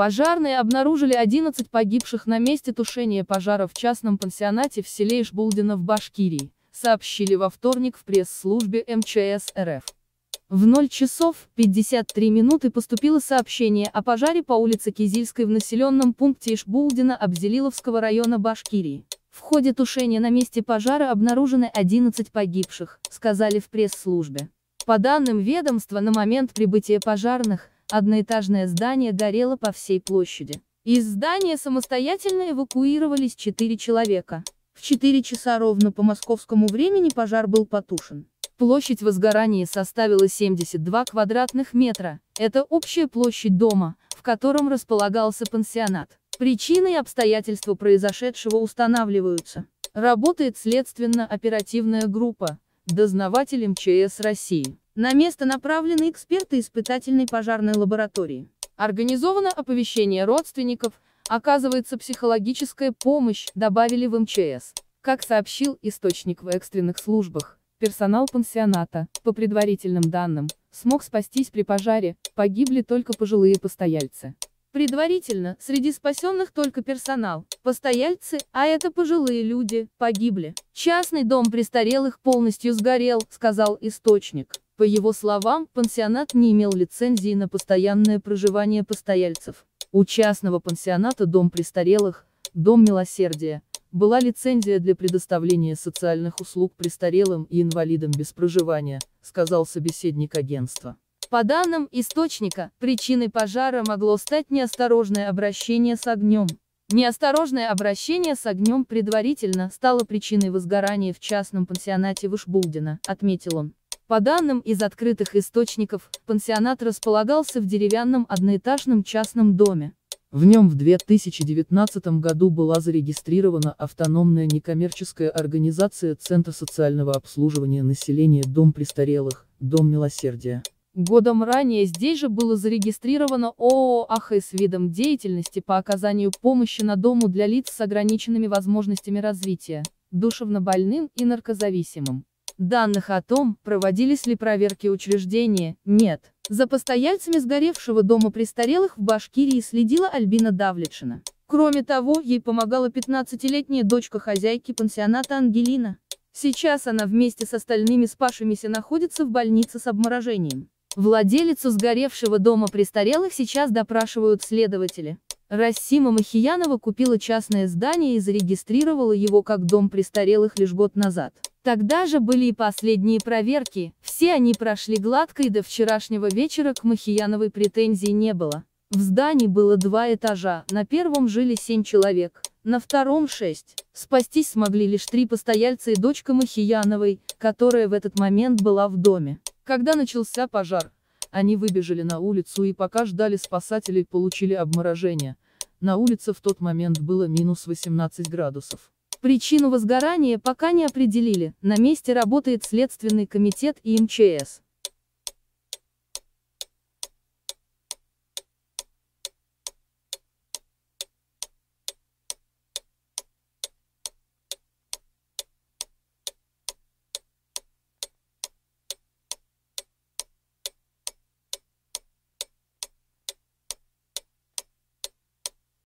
Пожарные обнаружили 11 погибших на месте тушения пожара в частном пансионате в селе Ишбулдина в Башкирии, сообщили во вторник в пресс-службе МЧС РФ. В 0 часов 53 минуты поступило сообщение о пожаре по улице Кизильской в населенном пункте Ишбулдина Абзелиловского района Башкирии. В ходе тушения на месте пожара обнаружены 11 погибших, сказали в пресс-службе. По данным ведомства на момент прибытия пожарных, Одноэтажное здание горело по всей площади. Из здания самостоятельно эвакуировались 4 человека. В 4 часа ровно по московскому времени пожар был потушен. Площадь возгорания составила 72 квадратных метра. Это общая площадь дома, в котором располагался пансионат. Причины и обстоятельства произошедшего устанавливаются. Работает следственно-оперативная группа, дознаватель МЧС России. На место направлены эксперты испытательной пожарной лаборатории. Организовано оповещение родственников, оказывается психологическая помощь, добавили в МЧС. Как сообщил источник в экстренных службах, персонал пансионата, по предварительным данным, смог спастись при пожаре, погибли только пожилые постояльцы. Предварительно, среди спасенных только персонал, постояльцы, а это пожилые люди, погибли. Частный дом престарелых полностью сгорел, сказал источник. По его словам, пансионат не имел лицензии на постоянное проживание постояльцев. У частного пансионата «Дом престарелых», «Дом милосердия» была лицензия для предоставления социальных услуг престарелым и инвалидам без проживания, сказал собеседник агентства. По данным источника, причиной пожара могло стать неосторожное обращение с огнем. Неосторожное обращение с огнем предварительно стало причиной возгорания в частном пансионате Вышбулдина, отметил он. По данным из открытых источников, пансионат располагался в деревянном одноэтажном частном доме. В нем в 2019 году была зарегистрирована автономная некоммерческая организация Центра социального обслуживания населения Дом престарелых, Дом милосердия. Годом ранее здесь же было зарегистрировано ООО «Ахэ» с видом деятельности по оказанию помощи на дому для лиц с ограниченными возможностями развития, душевнобольным и наркозависимым. Данных о том, проводились ли проверки учреждения, нет. За постояльцами сгоревшего дома престарелых в Башкирии следила Альбина Давлетшина. Кроме того, ей помогала 15-летняя дочка хозяйки пансионата Ангелина. Сейчас она вместе с остальными спавшимися находится в больнице с обморожением. Владелицу сгоревшего дома престарелых сейчас допрашивают следователи. Рассима Махиянова купила частное здание и зарегистрировала его как дом престарелых лишь год назад. Тогда же были и последние проверки, все они прошли гладко и до вчерашнего вечера к Махияновой претензий не было. В здании было два этажа, на первом жили семь человек, на втором шесть. Спастись смогли лишь три постояльца и дочка Махияновой, которая в этот момент была в доме. Когда начался пожар, они выбежали на улицу и пока ждали спасателей получили обморожение. На улице в тот момент было минус 18 градусов. Причину возгорания пока не определили, на месте работает Следственный комитет и МЧС.